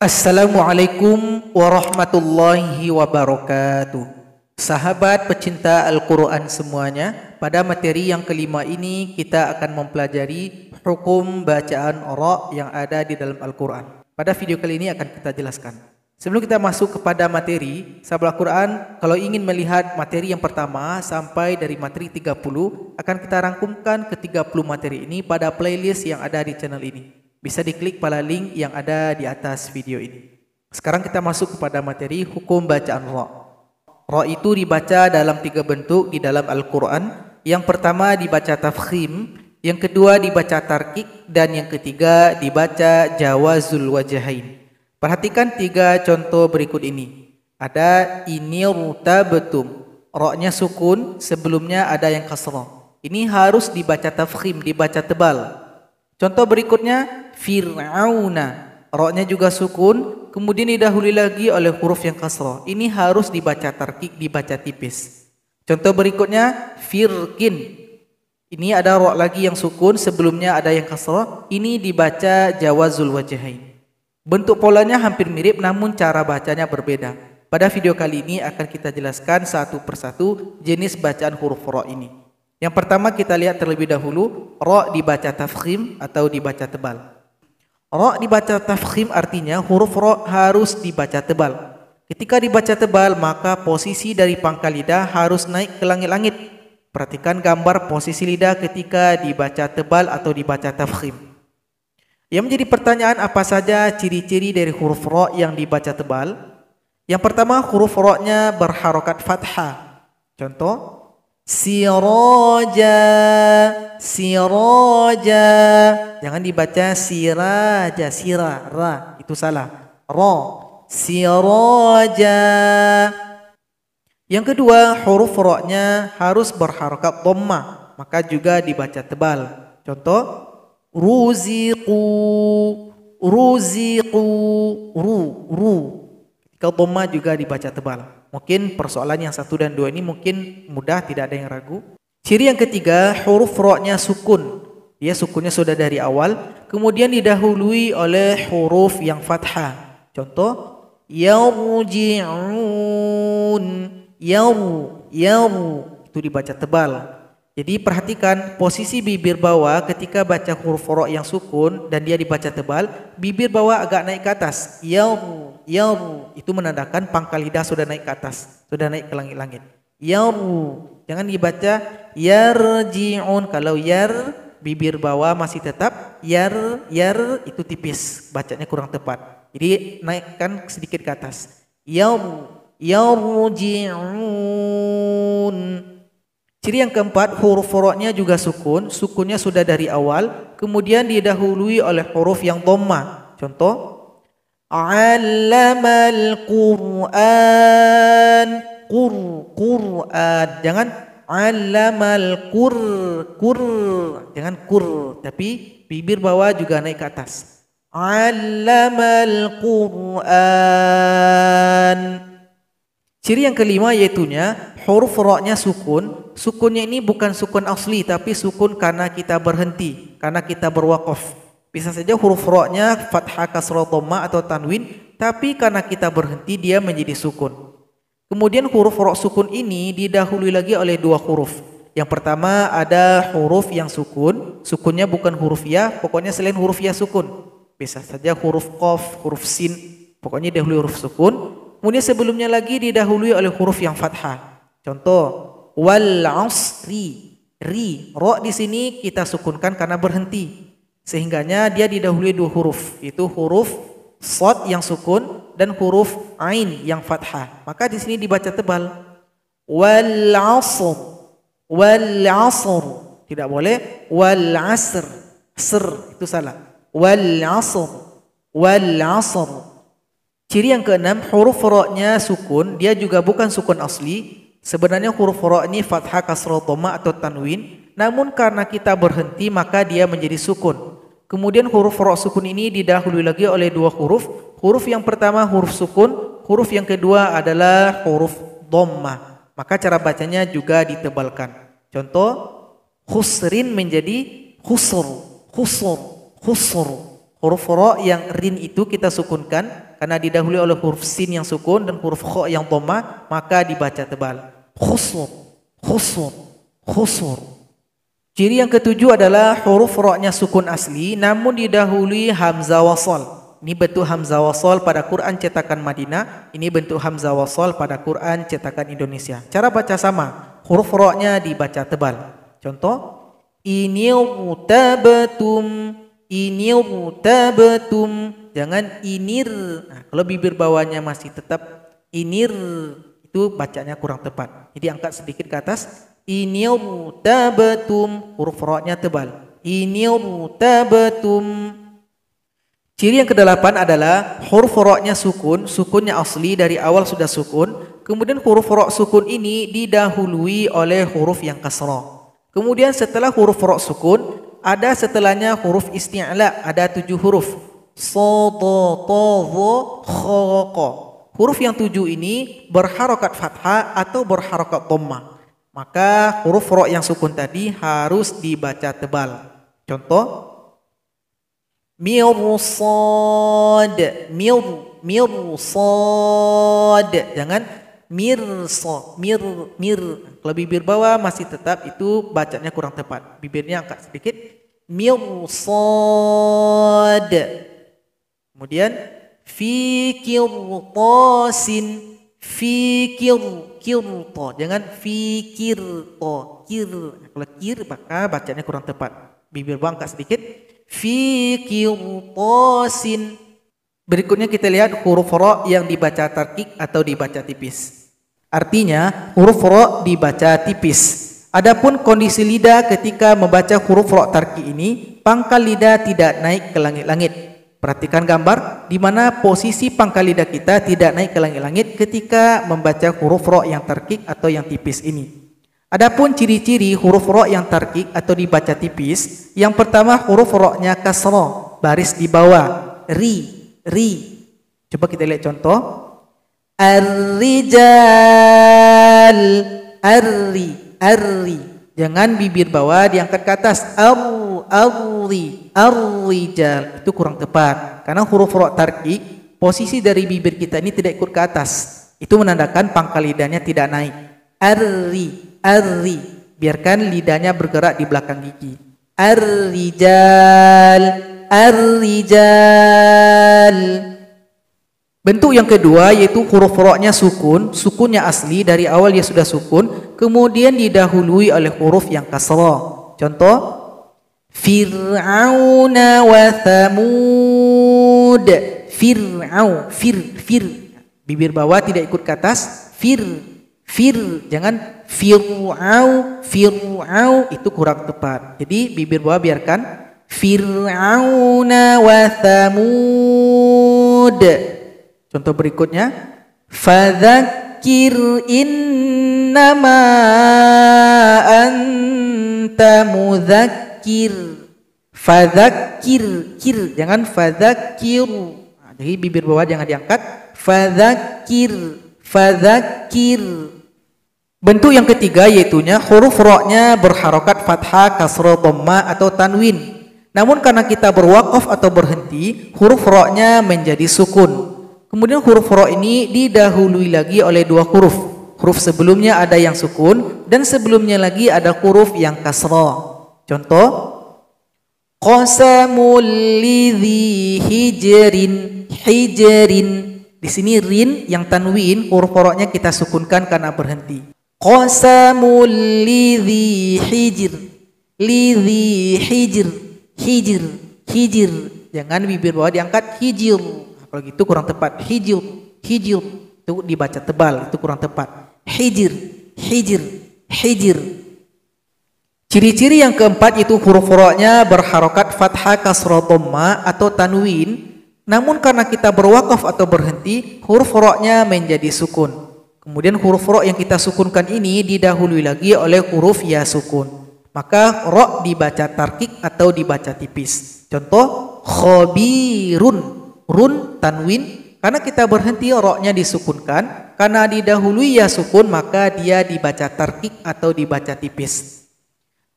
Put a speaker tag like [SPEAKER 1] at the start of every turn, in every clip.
[SPEAKER 1] Assalamualaikum warahmatullahi wabarakatuh. Sahabat pecinta Al-Quran semuanya, pada materi yang kelima ini kita akan mempelajari hukum bacaan orok yang ada di dalam Al-Quran. Pada video kali ini akan kita jelaskan. Sebelum kita masuk kepada materi, sahabat Al-Quran, kalau ingin melihat materi yang pertama sampai dari materi 30, akan kita rangkumkan ke 30 materi ini pada playlist yang ada di channel ini. Bisa diklik pada link yang ada di atas video ini. Sekarang kita masuk kepada materi hukum bacaan roh. Roh itu dibaca dalam tiga bentuk di dalam Al-Quran. Yang pertama dibaca tafkhim, yang kedua dibaca tarkik, dan yang ketiga dibaca jawazul wajahain. Perhatikan tiga contoh berikut ini. Ada ini betum. Rohnya sukun, sebelumnya ada yang kasroh. Ini harus dibaca tafkhim, dibaca tebal. Contoh berikutnya Fir'auna. Roknya juga sukun, kemudian didahului lagi oleh huruf yang kasroh. Ini harus dibaca terkik, dibaca tipis. Contoh berikutnya, firkin. Ini ada rok lagi yang sukun, sebelumnya ada yang kasroh. Ini dibaca jawazul wajahain. Bentuk polanya hampir mirip, namun cara bacanya berbeda. Pada video kali ini akan kita jelaskan satu persatu jenis bacaan huruf rok ini. Yang pertama kita lihat terlebih dahulu, ro dibaca tafkhim atau dibaca tebal. Ro dibaca tafkhim artinya huruf ro harus dibaca tebal. Ketika dibaca tebal, maka posisi dari pangkal lidah harus naik ke langit-langit. Perhatikan gambar posisi lidah ketika dibaca tebal atau dibaca tafkhim. Yang menjadi pertanyaan apa saja ciri-ciri dari huruf ro yang dibaca tebal? Yang pertama, huruf ro-nya berharokat fathah. Contoh, Siroja, Siroja, jangan dibaca siraja sira ra itu salah ra Siroja. yang kedua huruf ra-nya harus berharokat dhamma maka juga dibaca tebal contoh ruziqu ruziqu ru ru Kalau dhamma juga dibaca tebal Mungkin persoalan yang satu dan dua ini mungkin mudah, tidak ada yang ragu. Ciri yang ketiga, huruf roknya sukun. Dia sukunnya sudah dari awal, kemudian didahului oleh huruf yang fathah. Contoh, yarji'un, yaru, yaru. Itu dibaca tebal. Jadi perhatikan posisi bibir bawah ketika baca huruf ro yang sukun dan dia dibaca tebal, bibir bawah agak naik ke atas. Yaumu, yaumu itu menandakan pangkal lidah sudah naik ke atas, sudah naik ke langit-langit. Yaumu, jangan dibaca yarjiun kalau yar bibir bawah masih tetap yar yar itu tipis, bacanya kurang tepat. Jadi naikkan sedikit ke atas. yaumu jiun. Ciri yang keempat, huruf furuknya juga sukun. Sukunnya sudah dari awal, kemudian didahului oleh huruf yang dhamma. Contoh, Jangan Qur'an Qur Qur'an Jangan Allamal Jangan Qur Jangan Jangan Tapi bibir bawah juga naik ke atas Jangan Qur'an Ciri yang kelima yaitunya huruf roknya sukun Sukunnya ini bukan sukun asli tapi sukun karena kita berhenti, karena kita berwakaf. Bisa saja huruf ro-nya fathah kasrah dhamma atau tanwin, tapi karena kita berhenti dia menjadi sukun. Kemudian huruf ro sukun ini didahului lagi oleh dua huruf. Yang pertama ada huruf yang sukun, sukunnya bukan huruf ya, pokoknya selain huruf ya sukun. Bisa saja huruf qaf, huruf sin, pokoknya dahulu huruf sukun. Kemudian sebelumnya lagi didahului oleh huruf yang fathah. Contoh wal asri ri ro di sini kita sukunkan karena berhenti sehingganya dia didahului dua huruf itu huruf sod yang sukun dan huruf ain yang fathah maka di sini dibaca tebal wal asr wal asr tidak boleh wal asr ser itu salah wal asr wal asr ciri yang keenam huruf ro-nya sukun dia juga bukan sukun asli Sebenarnya huruf ro ini fathah kasroh toma atau tanwin, namun karena kita berhenti maka dia menjadi sukun. Kemudian huruf ro sukun ini didahului lagi oleh dua huruf. Huruf yang pertama huruf sukun, huruf yang kedua adalah huruf domma. Maka cara bacanya juga ditebalkan. Contoh, khusrin menjadi khusur, khusur, khusur. Huruf ro yang rin itu kita sukunkan, karena didahului oleh huruf sin yang sukun dan huruf kho yang dhamma maka dibaca tebal khusur khusur khusur ciri yang ketujuh adalah huruf roknya sukun asli namun didahului hamzah wasal ini bentuk hamzah wasol pada Quran cetakan Madinah, ini bentuk hamzah wasol pada Quran cetakan Indonesia. Cara baca sama, huruf roknya dibaca tebal. Contoh, ini mutabatum inir tabatum jangan inir nah, kalau bibir bawahnya masih tetap inir itu bacanya kurang tepat jadi angkat sedikit ke atas inir tabatum huruf rohnya tebal inir tabatum ciri yang kedelapan adalah huruf rohnya sukun sukunnya asli dari awal sudah sukun kemudian huruf roh sukun ini didahului oleh huruf yang kasroh kemudian setelah huruf roh sukun ada setelahnya huruf isti'la, ada tujuh huruf. so to Sodo, kho ko Huruf yang tujuh ini berharokat fathah atau berharokat tomma. Maka huruf ro yang sukun tadi harus dibaca tebal. Contoh. Mirsad. Mir, mirsad. Jangan mir so mir mir kalau bibir bawah masih tetap itu bacanya kurang tepat bibirnya angkat sedikit mirsod kemudian fikirtosin fikir kirto jangan fikir, fikirto kir kalau kir maka bacanya kurang tepat bibir bawah angkat sedikit fikirtosin Berikutnya kita lihat huruf ro yang dibaca tarkik atau dibaca tipis. Artinya huruf ro dibaca tipis. Adapun kondisi lidah ketika membaca huruf ro tarkik ini, pangkal lidah tidak naik ke langit-langit. Perhatikan gambar di mana posisi pangkal lidah kita tidak naik ke langit-langit ketika membaca huruf ro yang tarkik atau yang tipis ini. Adapun ciri-ciri huruf ro yang tarkik atau dibaca tipis, yang pertama huruf ro-nya kasro, baris di bawah, ri ri. Coba kita lihat contoh. Ar-rijal. Arri. Arri. Jangan bibir bawah diangkat ke atas. Ar, arri. Ar-rijal. Itu kurang tepat. Karena huruf ro tarki, posisi dari bibir kita ini tidak ikut ke atas. Itu menandakan pangkal lidahnya tidak naik. Arri. Arri. Biarkan lidahnya bergerak di belakang gigi. Ar-rijal ar-rijal. Bentuk yang kedua yaitu huruf roknya sukun, sukunnya asli dari awal dia sudah sukun, kemudian didahului oleh huruf yang kasrah. Contoh Fir'aun wa Thamud. Fir'aun, fir, fir. Bibir bawah tidak ikut ke atas. Fir, fir. Jangan fir'au, fir'au. Itu kurang tepat. Jadi bibir bawah biarkan Fir'aun wa Thamud. Contoh berikutnya, fadzakir innama anta mudzakir. Fadzakir, kir, jangan fadzakir. Nah, jadi bibir bawah jangan diangkat. Fadzakir, fadzakir. Bentuk yang ketiga yaitunya huruf ro-nya berharokat fathah, kasroh, dhamma atau tanwin. Namun karena kita berwakaf atau berhenti, huruf ro-nya menjadi sukun. Kemudian huruf ro ini didahului lagi oleh dua huruf. Huruf sebelumnya ada yang sukun dan sebelumnya lagi ada huruf yang kasroh. Contoh, qasamul hijrin Di sini rin yang tanwin huruf ro-nya kita sukunkan karena berhenti. Qasamul lidhi lidhi hijr hijir, hijir. Jangan bibir bawah diangkat hijir. kalau gitu kurang tepat. Hijir, hijir. Itu dibaca tebal, itu kurang tepat. Hijir, hijir, hijir. Ciri-ciri yang keempat itu huruf hurufnya berharokat fathah kasroh atau tanwin. Namun karena kita berwakaf atau berhenti, huruf hurufnya menjadi sukun. Kemudian huruf huruf yang kita sukunkan ini didahului lagi oleh huruf ya sukun. Maka ro dibaca tarkik atau dibaca tipis. Contoh khobirun. Run tanwin karena kita berhenti roknya disukunkan karena didahului ya sukun maka dia dibaca tarkik atau dibaca tipis.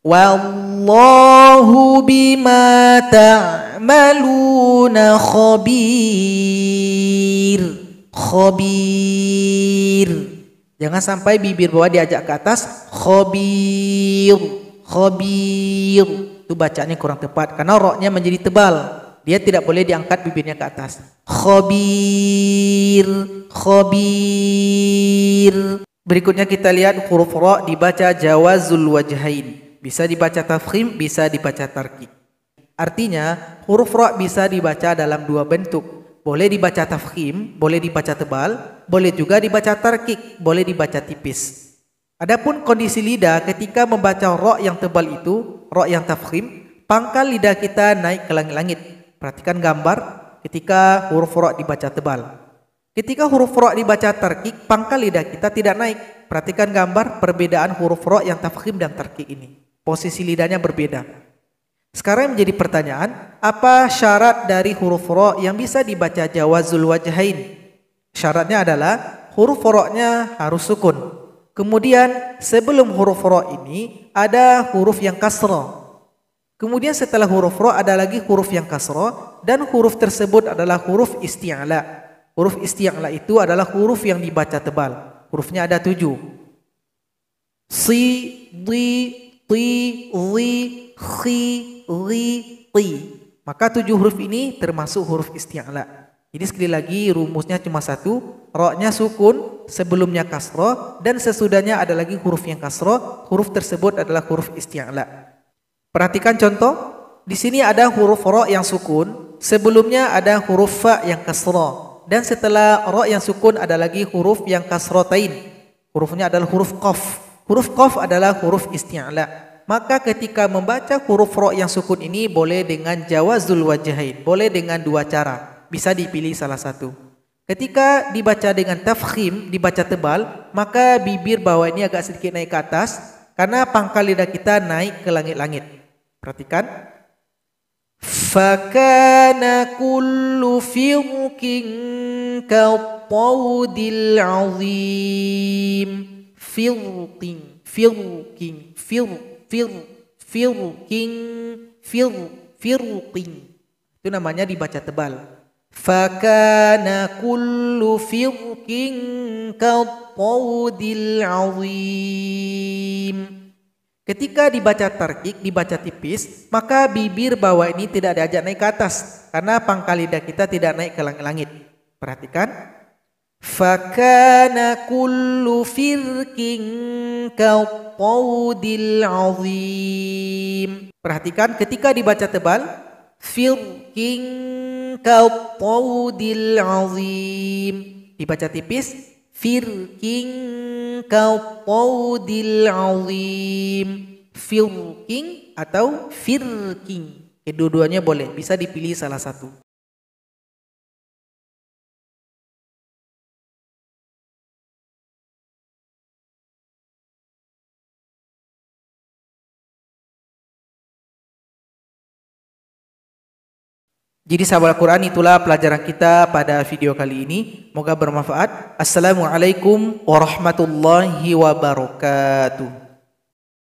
[SPEAKER 1] Wallahu bima ta'maluna khabir. Khabir. Jangan sampai bibir bawah diajak ke atas. Khabir khabir. Itu bacanya kurang tepat karena roknya menjadi tebal. Dia tidak boleh diangkat bibirnya ke atas. Khabir, khabir. Berikutnya kita lihat huruf rok dibaca jawazul Wajahin, Bisa dibaca tafkhim, bisa dibaca tarkik. Artinya, huruf rok bisa dibaca dalam dua bentuk. Boleh dibaca tafkhim, boleh dibaca tebal, boleh juga dibaca tarkik, boleh dibaca tipis. Adapun kondisi lidah ketika membaca roh yang tebal itu, roh yang tafkhim, pangkal lidah kita naik ke langit-langit. Perhatikan gambar ketika huruf roh dibaca tebal. Ketika huruf roh dibaca terkik, pangkal lidah kita tidak naik. Perhatikan gambar perbedaan huruf roh yang tafkhim dan terkik ini. Posisi lidahnya berbeda. Sekarang menjadi pertanyaan, apa syarat dari huruf roh yang bisa dibaca jawazul Wajahain? Syaratnya adalah huruf rohnya harus sukun. Kemudian sebelum huruf ro ini ada huruf yang kasro. Kemudian setelah huruf ro ada lagi huruf yang kasro dan huruf tersebut adalah huruf isti'la. Huruf isti'la itu adalah huruf yang dibaca tebal. Hurufnya ada tujuh. Si, di, ti, li, khi, li, ti. Maka tujuh huruf ini termasuk huruf isti'la. Jadi sekali lagi rumusnya cuma satu. Ro-nya sukun, sebelumnya kasro dan sesudahnya ada lagi huruf yang kasro Huruf tersebut adalah huruf isti'la. Perhatikan contoh. Di sini ada huruf ro yang sukun. Sebelumnya ada huruf fa yang kasro Dan setelah ro yang sukun ada lagi huruf yang kasrotain. Hurufnya adalah huruf qaf. Huruf qaf adalah huruf isti'la. Maka ketika membaca huruf ro yang sukun ini boleh dengan jawazul wajahin. Boleh dengan dua cara. Bisa dipilih salah satu. Ketika dibaca dengan tafkhim, dibaca tebal, maka bibir bawah ini agak sedikit naik ke atas karena pangkal lidah kita naik ke langit-langit. Perhatikan. Fakana kullu firqin tawdil azim. Firqin, firqin, fir, fir, firqin, fir, firqin. Itu namanya dibaca tebal. فكان كل فرق كالطود العظيم Ketika dibaca terkik, dibaca tipis, maka bibir bawah ini tidak diajak naik ke atas karena pangkal lidah kita tidak naik ke langit. langit Perhatikan. Fakana kullu firqin kaqawdil azim. Perhatikan ketika dibaca tebal, firkin kaudil azim. Dibaca tipis. Firking kaudil azim. Firking atau firking. Kedua-duanya boleh. Bisa dipilih salah satu. Jadi sahabat Al-Quran itulah pelajaran kita pada video kali ini. Moga bermanfaat. Assalamualaikum warahmatullahi wabarakatuh.